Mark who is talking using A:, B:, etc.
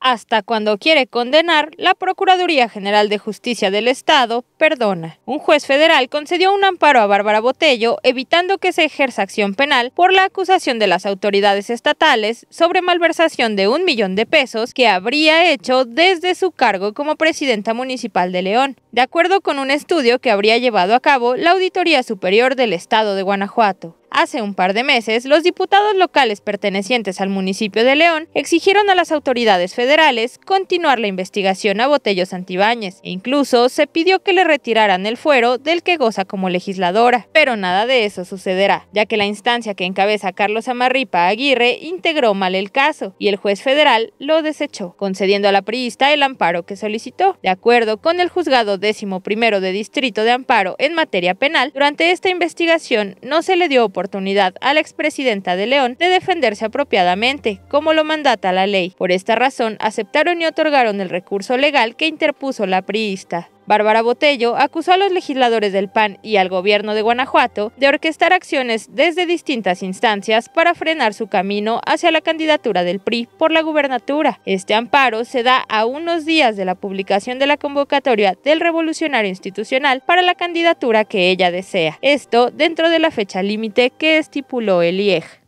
A: hasta cuando quiere condenar, la Procuraduría General de Justicia del Estado perdona. Un juez federal concedió un amparo a Bárbara Botello, evitando que se ejerza acción penal por la acusación de las autoridades estatales sobre malversación de un millón de pesos que habría hecho desde su cargo como presidenta municipal de León, de acuerdo con un estudio que habría llevado a cabo la Auditoría Superior del Estado de Guanajuato. Hace un par de meses, los diputados locales pertenecientes al municipio de León exigieron a las autoridades federales continuar la investigación a Botello Santibáñez e incluso se pidió que le retiraran el fuero del que goza como legisladora. Pero nada de eso sucederá, ya que la instancia que encabeza Carlos Amarripa Aguirre integró mal el caso y el juez federal lo desechó, concediendo a la priista el amparo que solicitó. De acuerdo con el juzgado décimo de distrito de amparo en materia penal, durante esta investigación no se le dio oportunidad oportunidad a la expresidenta de León de defenderse apropiadamente, como lo mandata la ley. Por esta razón, aceptaron y otorgaron el recurso legal que interpuso la priista. Bárbara Botello acusó a los legisladores del PAN y al gobierno de Guanajuato de orquestar acciones desde distintas instancias para frenar su camino hacia la candidatura del PRI por la gubernatura. Este amparo se da a unos días de la publicación de la convocatoria del revolucionario institucional para la candidatura que ella desea. Esto dentro de la fecha límite que estipuló el IEG.